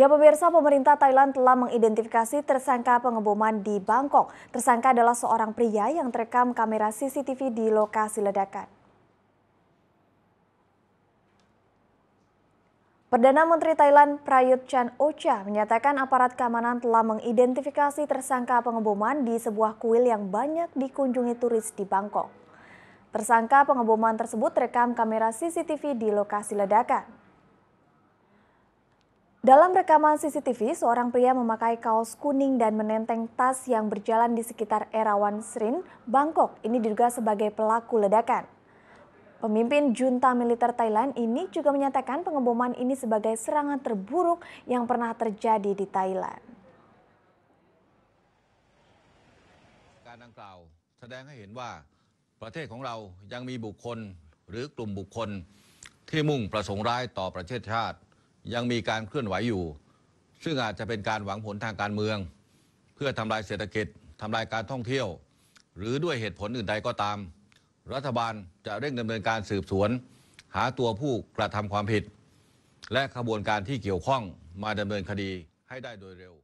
Ya pemirsa, pemerintah Thailand telah mengidentifikasi tersangka pengeboman di Bangkok. Tersangka adalah seorang pria yang terekam kamera CCTV di lokasi ledakan. Perdana Menteri Thailand Prayut Chan Ocha menyatakan aparat keamanan telah mengidentifikasi tersangka pengeboman di sebuah kuil yang banyak dikunjungi turis di Bangkok. Tersangka pengeboman tersebut rekam kamera CCTV di lokasi ledakan. Dalam rekaman CCTV, seorang pria memakai kaos kuning dan menenteng tas yang berjalan di sekitar Erawan Srin, Bangkok. Ini diduga sebagai pelaku ledakan. Pemimpin junta militer Thailand ini juga menyatakan pengeboman ini sebagai serangan terburuk yang pernah terjadi di Thailand. Yang ยังมีการเคลื่อนไหวอยู่ ซึ่งอาจจะเป็นการหวังผลทางการเมือง เพื่อทำลายเศรษฐกิจทำลายการท่องเที่ยว หรือด้วยเหตุผลอื่นใดก็ตาม รัฐบาลจะเร่งดำเนินการสืบสวน หาตัวผู้กระทำความผิด และขบวนการที่เกี่ยวข้องมาดำเนินคดีให้ได้โดยเร็ว